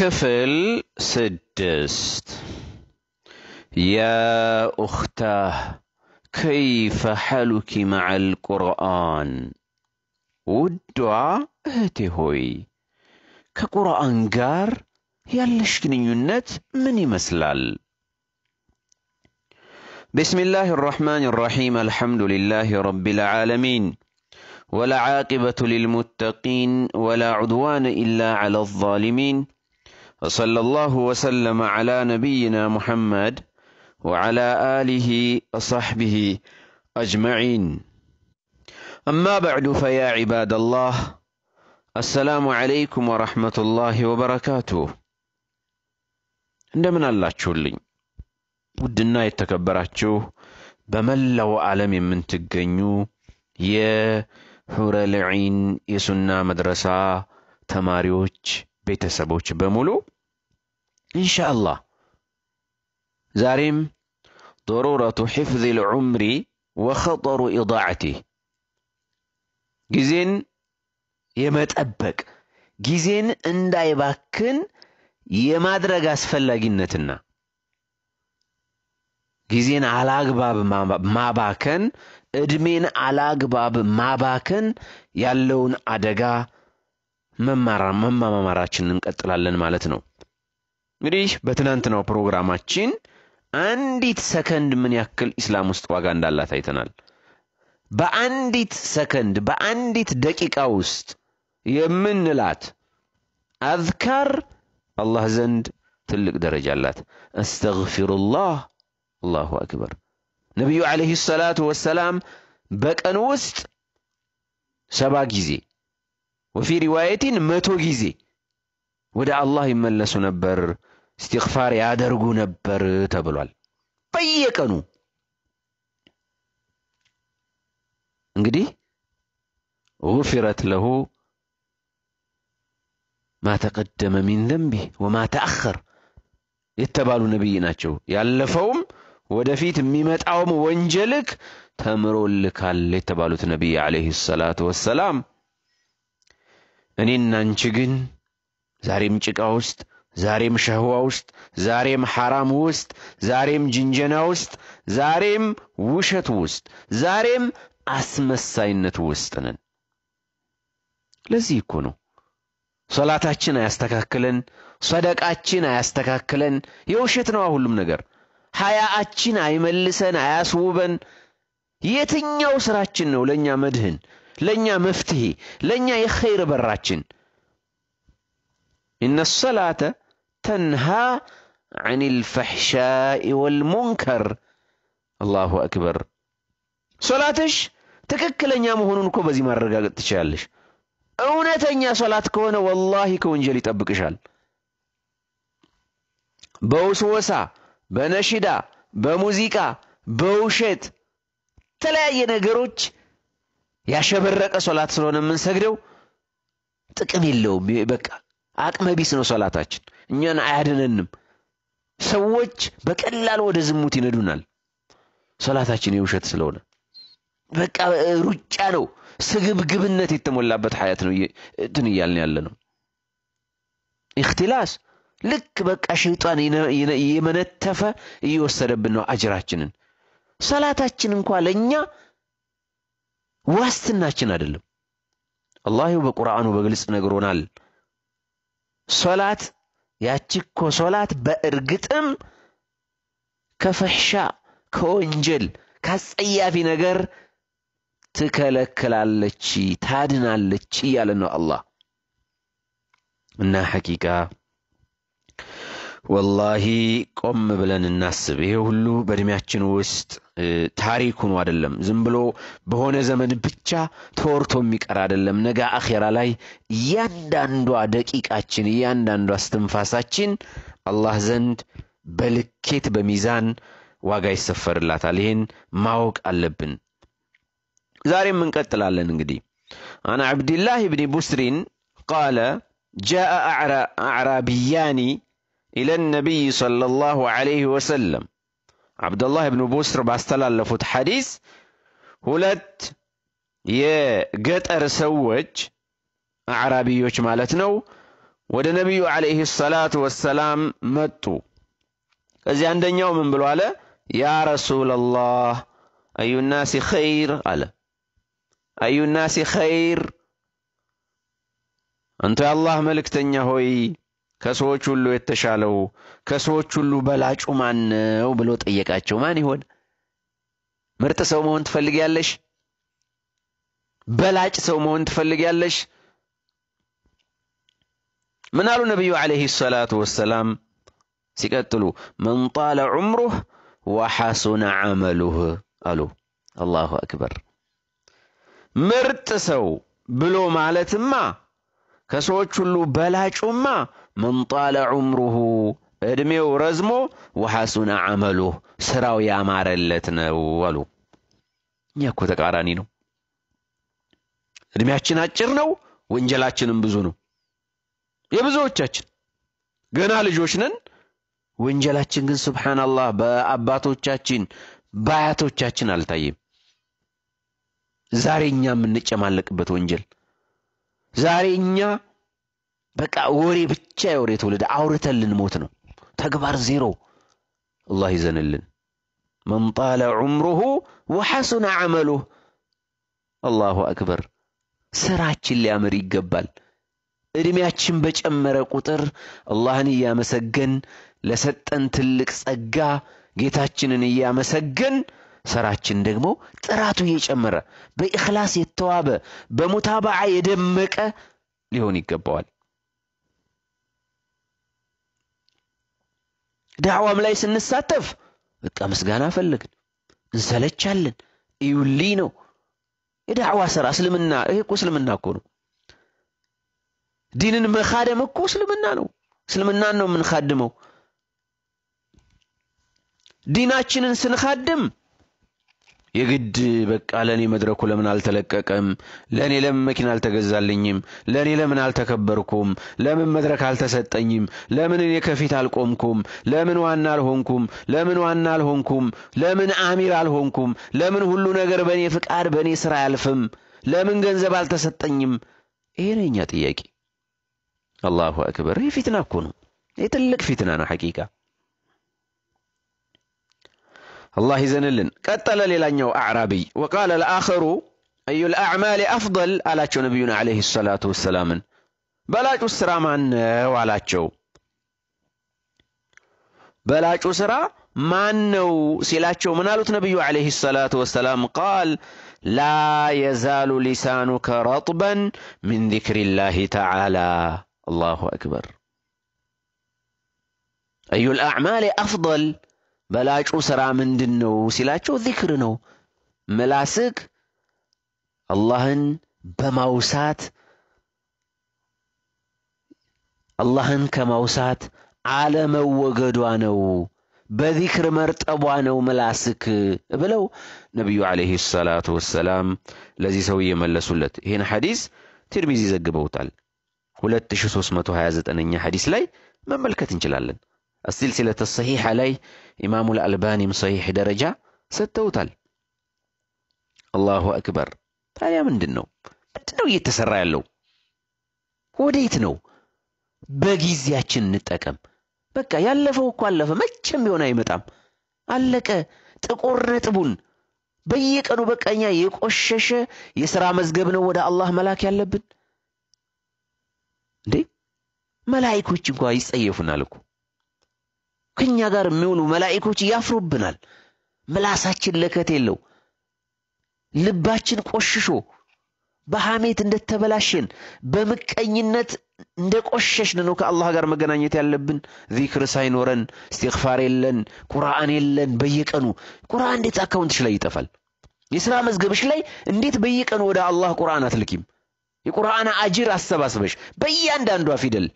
كفل سدست يا أختاه كيف حالك مع القرآن والدعاء هتهوي كقرآن قار ያለሽ ግንኙነት من مسلال بسم الله الرحمن الرحيم الحمد لله رب العالمين ولا عاقبة للمتقين ولا عدوان إلا على الظالمين وصلى الله وسلم على نبينا محمد وعلى آله وصحبه أجمعين أما بعد فيا عباد الله السلام عليكم ورحمة الله وبركاته እንደምን አላችሁልኝ ውድና የተከበራችሁ በመላው ዓለም የምትገኙ የሑረልዒን የሱና መድረሳ ተማሪዎች ቤተሰቦች በሙሉ ኢንሻአላህ ዛሬም ضرورة حفظ العمر وخطر اضاعته ጊዜን የመጠበቅ ጊዜን እንዳይባክን የማድረግ አስፈላጊነትና ጊዜን አላግባብ ማባከን፣ እድሜን አላግባብ ማባከን ያለውን አደጋ መማራ መማማራችንን እንቀጥላለን ማለት ነው። እንግዲህ በትናንትናው ፕሮግራማችን አንዲት ሰከንድ ምን ያክል ኢስላም ውስጥ ዋጋ እንዳላት አይተናል። በአንዲት ሰከንድ በአንዲት ደቂቃ ውስጥ የምንላት አዝካር አላህ ዘንድ ትልቅ ደረጃ አላት። አስተግፊሩላህ፣ አላሁ አክበር። ነቢዩ ዓለይሂ ሰላቱ ወሰላም በቀን ውስጥ ሰባ ጊዜ وفي رواية متو جيزي ودع الله يملسو نبر استغفار يادرقو نبر تبلوال بيكنو انقدي غفرت له ما تقدم من ذنبه وما تأخر يتبالو نبي ناتشو يالفهم ودفيت ميمت عوم وانجلك تمرو لك اللي تبالو نبي عليه الصلاة والسلام እኔና አንቺ ግን ዛሬም ጭቃ ውስጥ፣ ዛሬም ሸህዋ ውስጥ፣ ዛሬም ሐራም ውስጥ፣ ዛሬም ጅንጀና ውስጥ፣ ዛሬም ውሸት ውስጥ፣ ዛሬም አስመሳይነት ውስጥ ነን። ለዚህ እኮ ነው ሶላታችን አያስተካክለን፣ ሰደቃችን አያስተካክለን። የውሸት ነው ሁሉም ነገር። ሐያአችን አይመልሰን፣ አያስውበን። የትኛው ስራችን ነው ለእኛ መድህን? ለእኛ መፍትሄ፣ ለእኛ የኸይር በራችን። ኢነ ሰላተ ተንሃ ዐኒል ፈሕሻኢ ወልሙንከር። አላሁ አክበር። ሶላትሽ ትክክለኛ መሆኑን እኮ በዚህ ማረጋገጥ ትችላለሽ። እውነተኛ ሶላት ከሆነ ወላሂ ከወንጀል ይጠብቅሻል። በውስወሳ በነሽዳ በሙዚቃ በውሸት የተለያየ ነገሮች ያሸበረቀ ሶላት ስለሆነ የምንሰግደው ጥቅም የለውም። በቃ አቅመ ቢስ ነው ሶላታችን፣ እኛን አያድነንም። ሰዎች በቀላል ወደ ዝሙት ይነዱናል። ሶላታችን የውሸት ስለሆነ በቃ ሩጫ ነው፣ ስግብግብነት የተሞላበት ሀያት ነው እንትን እያልን ያለ ነው። ኢኽትላስ ልክ በቃ ሸይጣን የመነተፈ እየወሰደብን ነው አጅራችንን። ሰላታችን እንኳ ለእኛ ዋስትናችን አይደለም። አላህ በቁርአኑ በግልጽ ነግሮናል። ሶላት ያቺ ሶላት በእርግጥም ከፈሕሻ ከወንጀል ካስጸያፊ ነገር ትከለክላለች፣ ታድናለች እያለ ነው አላህ እና ሐቂቃ ወላሂ ቆም ብለን እናስብ። ይሄ ሁሉ በእድሜያችን ውስጥ ታሪክ ሆኖ አይደለም፣ ዝም ብሎ በሆነ ዘመን ብቻ ተወርቶ የሚቀር አይደለም። ነገ አኼራ ላይ እያንዳንዷ ደቂቃችን፣ እያንዳንዷ አስትንፋሳችን አላህ ዘንድ በልኬት በሚዛን ዋጋ ይሰፈርላታል። ይህን ማወቅ አለብን። ዛሬም እንቀጥላለን እንግዲህ አን ዐብድላህ ብኒ ቡስሪን ቃለ ጃአ አዕራቢያኒ ኢለ ነቢይ ሰለላሁ ዐለይሂ ወሰለም አብደላህ ብኑ ቡስር ባስተላለፉት ሐዲስ ሁለት የገጠር ሰዎች አዕራቢዮች ማለት ነው ወደ ነቢዩ ዐለይሂ ሰላቱ ወሰላም መጡ። ከዚህ አንደኛው ምን ብሎ አለ? ያ ረሱለላህ አዩ ናሲ ኸይር አለ። አዩ ናሲ ኸይር፣ አንተ የአላህ መልእክተኛ ሆይ ከሰዎች ሁሉ የተሻለው ከሰዎች ሁሉ በላጩ ማን ነው ብሎ ጠየቃቸው። ማን ይሆን? ምርጥ ሰው መሆን ትፈልጊያለሽ? በላጭ ሰው መሆን ትፈልጊያለሽ? ምን አሉ ነቢዩ ዓለይሂ ሰላቱ ወሰላም ሲቀጥሉ፣ መን ጣለ ዑምሩህ ወሐሱነ ዐመሉህ አሉ። አላሁ አክበር። ምርጥ ሰው ብሎ ማለትማ ከሰዎች ሁሉ በላጩማ መንጣለ ዑምሩሁ ዕድሜው ረዝሞ ወሐሱነ ዐመሉህ ስራው ያማረለት ነው አሉ። እኛ እኮ ተቃራኒ ነው። ዕድሜያችን አጭር ነው፣ ወንጀላችንም ብዙ ነው። የብዙዎቻችን ገና ልጆች ነን። ወንጀላችን ግን ሱብሓነላህ በአባቶቻችን በአያቶቻችን አልታየም። ዛሬ እኛ የምንጨማለቅበት ወንጀል ዛሬ እኛ በቃ ወሬ ብቻ የወሬ ትውልድ አውርተልን ሞት ነው። ተግባር ዜሮ። አላህ ይዘንልን። መን ጣለ ዑምሩሁ ወሐሱነ ዐመሉህ። አላሁ አክበር። ስራችን ሊያምር ይገባል። እድሜያችን በጨመረ ቁጥር አላህን እያመሰገን ለሰጠን ትልቅ ጸጋ ጌታችንን እያመሰገን ስራችን ደግሞ ጥራቱ እየጨመረ በኢኽላስ የተዋበ በሙታበዓ የደመቀ ሊሆን ይገባዋል። ዳዕዋም ላይ ስንሳተፍ በቃ ምስጋና ፈለግን፣ እንሰለቻለን። እዩሊ ነው የዳዕዋ ስራ። እስልምና ይሄ እኮ እስልምና እኮ ነው። ዲንን መካደም እኮ እስልምና ነው። እስልምናን ነው የምንካድመው። ዲናችንን ስንካድም የግድ በቃ ለእኔ መድረኩ ለምን አልተለቀቀም? ለእኔ ለምን መኪና አልተገዛልኝም? ለእኔ ለምን አልተከበርኩም? ለምን መድረክ አልተሰጠኝም? ለምን እኔ ከፊት አልቆምኩም? ለምን ዋና አልሆንኩም? ለምን ዋና አልሆንኩም? ለምን አሚር አልሆንኩም? ለምን ሁሉ ነገር በእኔ ፍቃድ በእኔ ስራ አያልፍም? ለምን ገንዘብ አልተሰጠኝም? ይሄ ነው ጥያቄ። አላሁ አክበር። ይህ ፊትና እኮ ነው። ይህ ትልቅ ፊትና ነው ሐቂቃ الله يزنلن قتل ليلانيو اعرابي وقال الاخر اي الاعمال افضل على نبينا عليه الصلاه والسلام بلاچو سرا ما نو علاچو بلاچو سرا ما نو سيلاچو منالوت نبيو عليه الصلاه والسلام قال لا يزال لسانك رطبا من ذكر الله تعالى الله اكبر اي الاعمال افضل በላጩ ሥራ ምንድን ነው ሲላቸው፣ ዚክር ነው። ምላስክ አላህን በማውሳት አላህን ከማውሳት አለመወገዷ ነው፣ በዚክር መርጠቧ ነው ምላስክ ብለው ነቢዩ ዓለይሂ ሰላቱ ወሰላም ለዚህ ሰው እየመለሱለት ይህን ሐዲስ ትርሚዚ ዘግበውታል። 2329ኛ ሐዲስ ላይ መመልከት እንችላለን። አስሲልሲለተ ሰሒሐ ላይ ኢማሙል አልባኒም ሰሒሕ ደረጃ ሰጥተውታል። አላሁ አክበር። ታዲያ ምንድን ነው ምንድን ነው እየተሰራ ያለው? ወዴት ነው? በጊዜያችን እንጠቀም። በቃ ያለፈው እኮ አለፈ፣ መቼም ቢሆን አይመጣም። አለቀ። ጥቁር ነጥቡን በየቀኑ በቃ እኛ የቆሸሸ የሥራ መዝገብ ነው ወደ አላህ መላክ ያለብን እንዴ? መላኢኮች እንኳ ይጸየፉናል እኮ። ከኛ ጋር የሚሆኑ መላኢኮች ያፍሩብናል። ምላሳችን ለከት የለው፣ ልባችን ቆሽሾ በሐሜት እንደተበላሸን በምቀኝነት እንደ ነው ከአላህ ጋር መገናኘት ያለብን። ዚክር ሳይኖረን እስትግፋር የለን፣ ቁርአን የለን። በየቀኑ ቁርአን እንዴት አካውንትሽ ላይ ይጠፋል? የሥራ መዝገብሽ ላይ እንዴት በየቀኑ ወደ አላህ ቁርአን አትልኪም? የቁርአን አጅር አሰባስበሽ በእያንዳንዷ ፊደል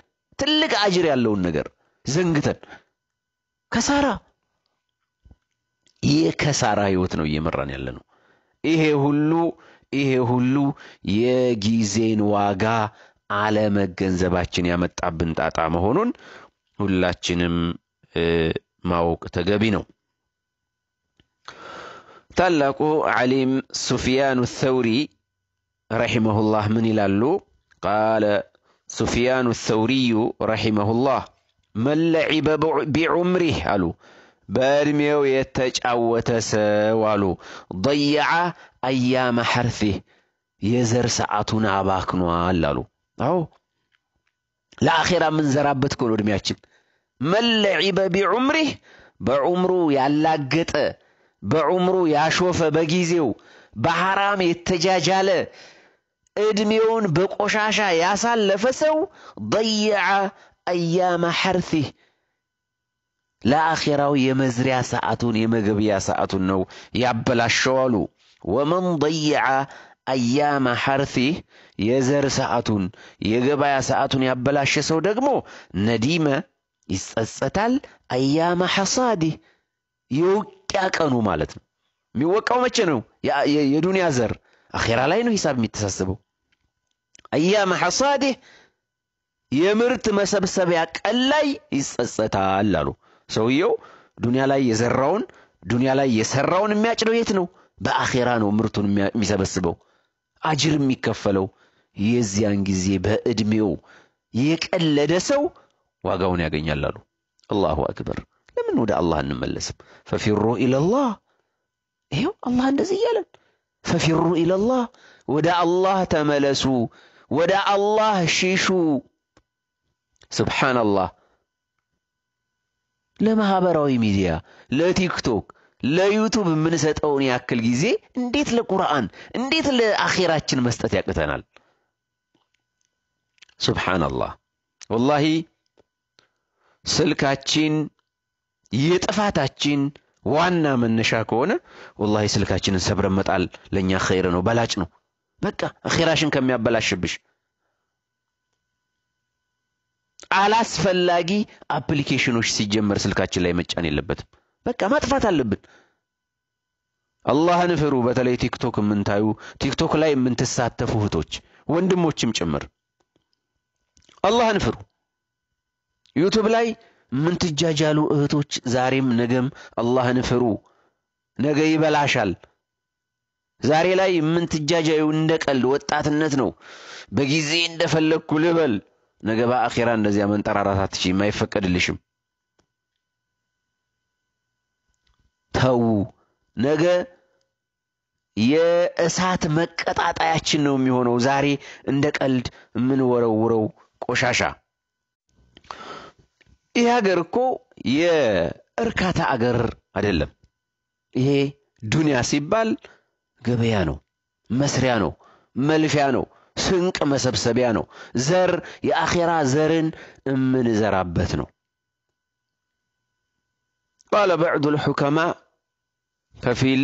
ትልቅ አጅር ያለውን ነገር ዘንግተን ከሳራ ይህ ከሳራ ህይወት ነው እየመራን ያለ ነው። ይሄ ሁሉ ይሄ ሁሉ የጊዜን ዋጋ አለመገንዘባችን ያመጣብን ጣጣ መሆኑን ሁላችንም ማወቅ ተገቢ ነው። ታላቁ ዓሊም ሱፊያኑ ሰውሪ ረሒመሁላህ ምን ይላሉ? ቃለ ሱፊያኑ ሰውሪዩ ረሒመሁላህ መለዒበ ቢዑምሪህ አሉ። በዕድሜው የተጫወተ ሰው አሉ። ደየዐ አያመ ሐርሲህ የዘር ሰዓቱን አባክኗል አሉ። አዎ ለአኼራ የምንዘራበት እኮ ዕድሜያችን። መለዒበ ቢዑምሪህ በዑምሩ ያላገጠ፣ በዑምሩ ያሾፈ፣ በጊዜው በሐራም የተጃጃለ ዕድሜውን በቆሻሻ ያሳለፈ ሰው ደየዐ አያመ ሐርሲህ ለአኼራው የመዝሪያ ሰዓቱን የመገብያ ሰዓቱን ነው ያበላሸው አሉ። ወመን ደይዐ አያመ ሐርሲህ የዘር ሰዓቱን የገበያ ሰዓቱን ያበላሸ ሰው ደግሞ ነዲመ ይጸጸታል። አያመ ሐሳዲህ የውቂያ ቀኑ ማለት ነው። የሚወቃው መቼ ነው? የዱንያ ዘር አኼራ ላይ ነው ሂሳብ የሚተሳስበው። አያመ ሐሳዲህ የምርት መሰብሰቢያ ቀን ላይ ይጸጸታል አሉ። ሰውየው ዱንያ ላይ የዘራውን ዱንያ ላይ የሰራውን የሚያጭደው የት ነው? በአኼራ ነው ምርቱን የሚሰበስበው አጅር የሚከፈለው። የዚያን ጊዜ በዕድሜው የቀለደ ሰው ዋጋውን ያገኛል አሉ። አላሁ አክበር። ለምን ወደ አላህ እንመለስም? ፈፊሩ ኢለላህ። ይኸው አላህ እንደዚህ እያለን ፈፊሩ ኢለላህ፣ ወደ አላህ ተመለሱ፣ ወደ አላህ ሽሹ ስብሓንላህ ለማህበራዊ ሚዲያ፣ ለቲክቶክ፣ ለዩቱብ የምንሰጠውን ያክል ጊዜ እንዴት ለቁርአን እንዴት ለአኼራችን መስጠት ያቅተናል? ሱብሓነላህ። ወላሂ ስልካችን የጥፋታችን ዋና መነሻ ከሆነ ወላሂ ስልካችንን ሰብረመጣል መጣል ለእኛ ኸይር ነው፣ በላጭ ነው። በቃ አኼራሽን ከሚያበላሽብሽ አላስፈላጊ አፕሊኬሽኖች ሲጀመር ስልካችን ላይ መጫን የለበትም። በቃ ማጥፋት አለብን። አላህን ፍሩ። በተለይ ቲክቶክ የምንታዩ ቲክቶክ ላይ የምንትሳተፉ እህቶች ወንድሞችም ጭምር አላህን ፍሩ። ዩቱብ ላይ የምትጃጃሉ እህቶች ዛሬም ነገም አላህን ፍሩ። ነገ ይበላሻል። ዛሬ ላይ የምትጃጃዩ እንደ ቀልድ ወጣትነት ነው። በጊዜ እንደፈለግኩ ልበል ነገ በአኼራ እንደዚያ መንጠራራት አትችይም፣ አይፈቀድልሽም። ተዉ። ነገ የእሳት መቀጣጣያችን ነው የሚሆነው። ዛሬ እንደ ቀልድ የምንወረውረው ቆሻሻ። ይህ ሀገር እኮ የእርካታ አገር አይደለም። ይሄ ዱንያ ሲባል ገበያ ነው፣ መስሪያ ነው፣ መልፊያ ነው፣ ስንቅ መሰብሰቢያ ነው። ዘር የአኼራ ዘርን የምንዘራበት ነው። ቃለ በዕዱ ልሑከማ ከፊል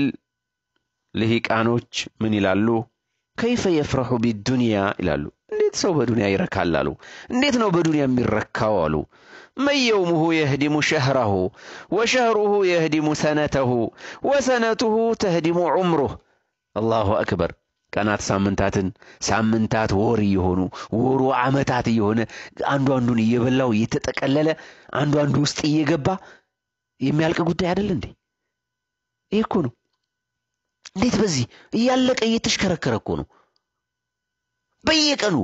ልሂቃኖች ምን ይላሉ? ከይፈ የፍረሑ ቢዱንያ ይላሉ። እንዴት ሰው በዱንያ ይረካል አሉ። እንዴት ነው በዱንያ የሚረካው አሉ። መየውሙሁ የህዲሙ ሸህረሁ ወሸህሩሁ የህዲሙ ሰነተሁ ወሰነቱሁ ተህዲሙ ዑምሩህ። አላሁ አክበር ቀናት ሳምንታትን፣ ሳምንታት ወር እየሆኑ ወሩ ዓመታት እየሆነ አንዱ አንዱን እየበላው እየተጠቀለለ አንዱ አንዱ ውስጥ እየገባ የሚያልቅ ጉዳይ አይደል እንዴ? ይህ እኮ ነው። እንዴት በዚህ እያለቀ እየተሽከረከረ እኮ ነው። በየቀኑ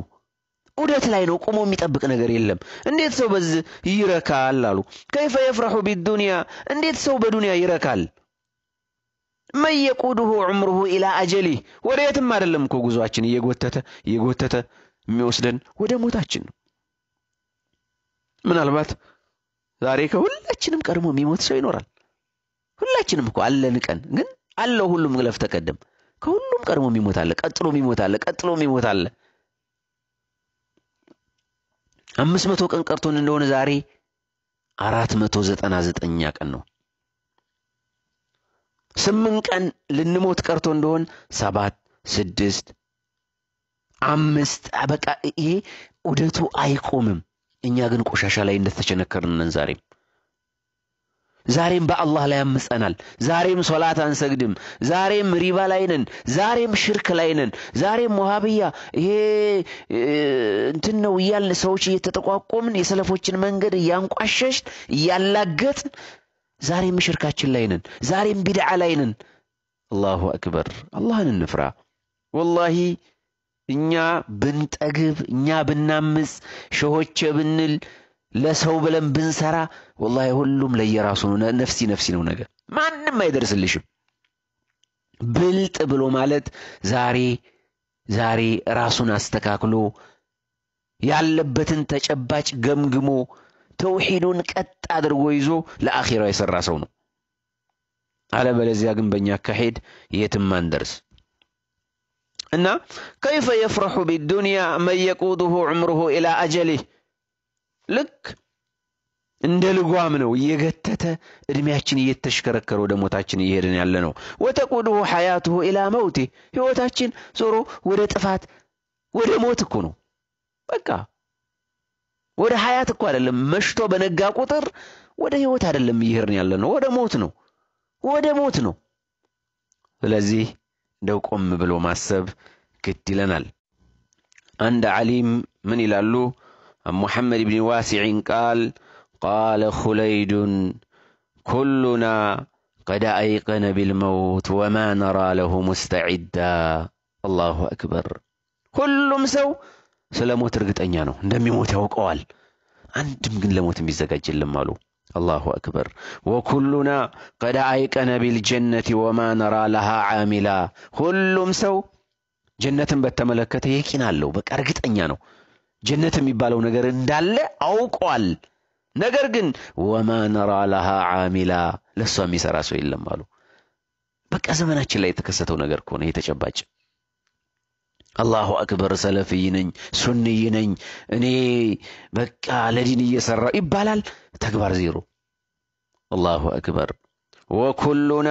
ዑደት ላይ ነው። ቁሞ የሚጠብቅ ነገር የለም። እንዴት ሰው በዚህ ይረካል አሉ። ከይፈ የፍረሑ ቢዱንያ፣ እንዴት ሰው በዱንያ ይረካል? መየቁድሁ ዑምሩሁ ኢላ አጀሊ ወደ የትም አይደለም እኮ ጉዞአችን እየጎተተ እየጎተተ የሚወስደን ወደ ሞታችን ነው። ምናልባት ዛሬ ከሁላችንም ቀድሞ የሚሞት ሰው ይኖራል። ሁላችንም እኮ አለን ቀን ግን አለው ሁሉም ለፍ ተቀደም ከሁሉም ቀድሞ የሚሞት አለ። ቀጥሎ የሚሞት አለ። ቀጥሎ የሚሞት አለ። አምስት መቶ ቀን ቀርቶን እንደሆነ ዛሬ አራት መቶ ዘጠና ዘጠኛ ቀን ነው። ስምንት ቀን ልንሞት ቀርቶ እንደሆን ሰባት፣ ስድስት፣ አምስት በቃ ይሄ ውደቱ አይቆምም። እኛ ግን ቆሻሻ ላይ እንደተቸነከርንን ዛሬም ዛሬም በአላህ ላይ አምፀናል ዛሬም ሶላት አንሰግድም። ዛሬም ሪባ ላይ ነን። ዛሬም ሽርክ ላይ ነን። ዛሬም ወሃብያ ይሄ እንትን ነው እያልን ሰዎች እየተጠቋቆምን የሰለፎችን መንገድ እያንቋሸሽን እያላገጥን ዛሬም ሽርካችን ላይ ነን። ዛሬም ቢድዓ ላይ ነን። አላሁ አክበር። አላህን እንፍራ። ወላሂ እኛ ብንጠግብ፣ እኛ ብናምጽ ሸሆቼ ብንል፣ ለሰው ብለን ብንሰራ፣ ወላሂ ሁሉም ለየራሱ ነው። ነፍሲ ነፍሲ ነው ነገር ማንም አይደርስልሽም። ብልጥ ብሎ ማለት ዛሬ ዛሬ ራሱን አስተካክሎ ያለበትን ተጨባጭ ገምግሞ ተውሒዱን ቀጥ አድርጎ ይዞ ለአኼራ የሰራ ሰው ነው። አለበለዚያ ግን በእኛ አካሄድ የትም አንደርስ እና ከይፈ የፍረሑ ቢዱንያ መን የቁዱሁ ዑምሩሁ ኢላ አጀሊህ ልክ እንደ ልጓም ነው እየገተተ እድሜያችን እየተሽከረከረ ወደ ሞታችን እየሄድን ያለ ነው። ወተቁዱሁ ሐያቱሁ ኢላ መውቴ ህይወታችን ዞሮ ወደ ጥፋት ወደ ሞት እኮ ነው በቃ ወደ ሀያት እኮ አይደለም። መሽቶ በነጋ ቁጥር ወደ ህይወት አይደለም እየሄድን ያለ ነው፣ ወደ ሞት ነው፣ ወደ ሞት ነው። ስለዚህ እንደው ቆም ብሎ ማሰብ ግድ ይለናል። አንድ ዓሊም ምን ይላሉ? ሙሐመድ ብን ዋሲዕን ቃል ቃለ ኹለይዱን ኩሉና ቀድ አይቀነ ቢልመውት ወማ ነራ ለሁ ሙስተዒዳ። አላሁ አክበር። ሁሉም ሰው ስለ ሞት እርግጠኛ ነው፣ እንደሚሞት ያውቀዋል። አንድም ግን ለሞት የሚዘጋጅ የለም አሉ። አላሁ አክበር። ወኩሉና ቀድ አይቀነ ቢልጀነቲ ወማ ነራ ለሃ ዓሚላ። ሁሉም ሰው ጀነትን በተመለከተ የቂን አለው፣ በቃ እርግጠኛ ነው። ጀነት የሚባለው ነገር እንዳለ አውቋል። ነገር ግን ወማ ነራ ለሃ ዓሚላ፣ ለእሷ የሚሰራ ሰው የለም አሉ። በቃ ዘመናችን ላይ የተከሰተው ነገር ከሆነ ይህ ተጨባጭ አላሁ አክበር ሰለፍይ ነኝ ሱንይ ነኝ እኔ በቃ ለዲን እየሰራው ይባላል። ተግባር ዜሮ። አላሁ አክበር ወኩሉና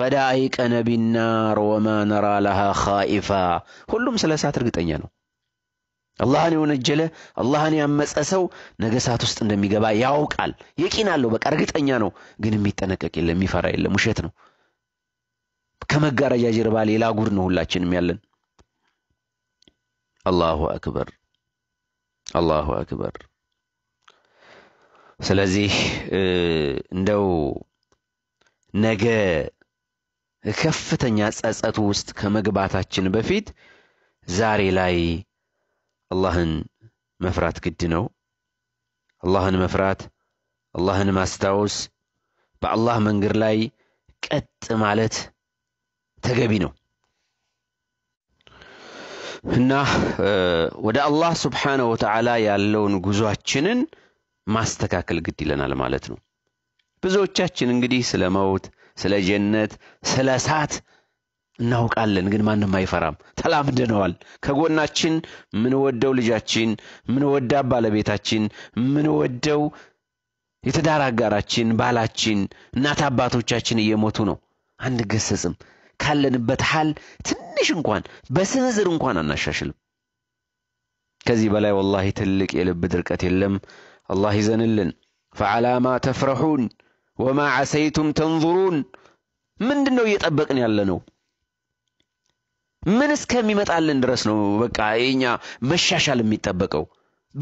ቀድ አይቀነ ቢናር ወማ ነራ ለሃ ኻኢፋ። ሁሉም ስለ እሳት እርግጠኛ ነው። አላህን የወነጀለ አላህን ያመፀ ሰው ነገ እሳት ውስጥ እንደሚገባ ያውቃል። የቂን አለው፣ በቃ እርግጠኛ ነው። ግን የሚጠነቀቅ የለም፣ የሚፈራ የለም። ውሸት ነው። ከመጋረጃ ጀርባ ሌላ ጉድ ነው ሁላችንም ያለን። አላሁ አክበር አላሁ አክበር። ስለዚህ እንደው ነገ ከፍተኛ ጸጸት ውስጥ ከመግባታችን በፊት ዛሬ ላይ አላህን መፍራት ግድ ነው። አላህን መፍራት፣ አላህን ማስታወስ፣ በአላህ መንገድ ላይ ቀጥ ማለት ተገቢ ነው። እና ወደ አላህ ስብሓነሁ ወተዓላ ያለውን ጉዟችንን ማስተካከል ግድ ይለናል ማለት ነው። ብዙዎቻችን እንግዲህ ስለ መውት፣ ስለ ጀነት፣ ስለ እሳት እናውቃለን፣ ግን ማንም አይፈራም። ተላምደነዋል። ከጎናችን ምንወደው ልጃችን፣ ምንወዳ ባለቤታችን፣ ምንወደው የትዳር አጋራችን፣ ባላችን፣ እናት አባቶቻችን እየሞቱ ነው። አንገሰጽም። ካለንበት ሀል ትንሽ እንኳን በስንዝር እንኳን አናሻሽልም። ከዚህ በላይ ወላሂ ትልቅ የልብ ድርቀት የለም። አላህ ይዘንልን። ፈዓላማ ተፍረሑን ወማ ዓሰይቱም ተንዙሩን። ምንድን ነው እየጠበቅን ያለ ነው? ምን እስከሚመጣልን ድረስ ነው? በቃ የኛ መሻሻል የሚጠበቀው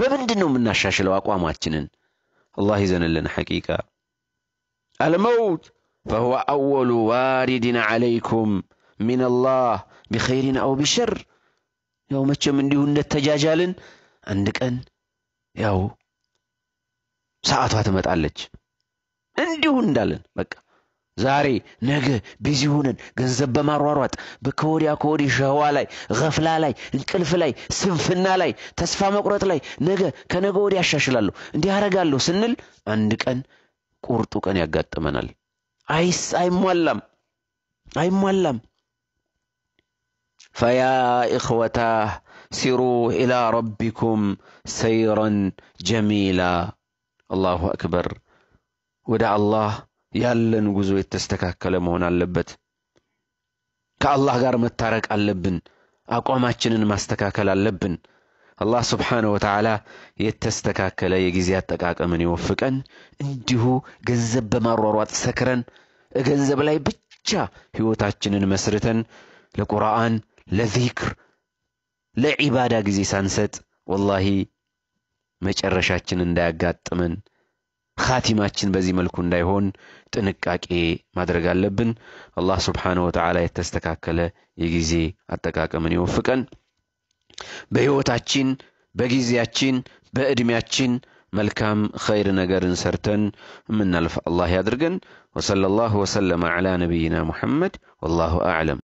በምንድን ነው የምናሻሽለው አቋማችንን? አላህ ይዘንልን። ሐቂቃ አልመውት فهو أول وارد عليكم ሚን አላህ ቢኸይሪን አው ቢሸር። ያው መቼም እንዲሁ እንደተጃጃልን አንድ ቀን ያው ሰዓቷ ትመጣለች። እንዲሁ እንዳለን በቃ ዛሬ ነገ ቢዚ ሆነን ገንዘብ በማሯሯጥ ከወዲያ ከወዲህ ሸህዋ ላይ ገፍላ ላይ እንቅልፍ ላይ ስንፍና ላይ ተስፋ መቁረጥ ላይ ነገ ከነገ ወዲ አሻሽላለሁ እንዲህ አረጋለሁ ስንል አንድ ቀን ቁርጡ ቀን ያጋጥመናል። አይስ አይሟላም አይሟላም። ፈያ ኢኽወታ ሲሩ ኢላ ረቢኩም ሰይረን ጀሚላ። አላሁ አክበር። ወደ አላህ ያለን ጉዞ የተስተካከለ መሆን አለበት። ከአላህ ጋር መታረቅ አለብን። አቋማችንን ማስተካከል አለብን። አላህ ስብሓነሁ ወተዓላ የተስተካከለ የጊዜ አጠቃቀምን ይወፍቀን። እንዲሁ ገንዘብ በማሯሯጥ ሰክረን ገንዘብ ላይ ብቻ ሕይወታችንን መስርተን ለቁርአን፣ ለዚክር፣ ለዒባዳ ጊዜ ሳንሰጥ ወላሂ መጨረሻችን እንዳያጋጥመን ካቲማችን በዚህ መልኩ እንዳይሆን ጥንቃቄ ማድረግ አለብን። አላህ ስብሓነሁ ወተዓላ የተስተካከለ የጊዜ አጠቃቀምን ይወፍቀን። በሕይወታችን፣ በጊዜያችን፣ በዕድሜያችን ملكام خير نقر سرتن من الف الله يدرجن وصلى الله وسلم على نبينا محمد والله أعلم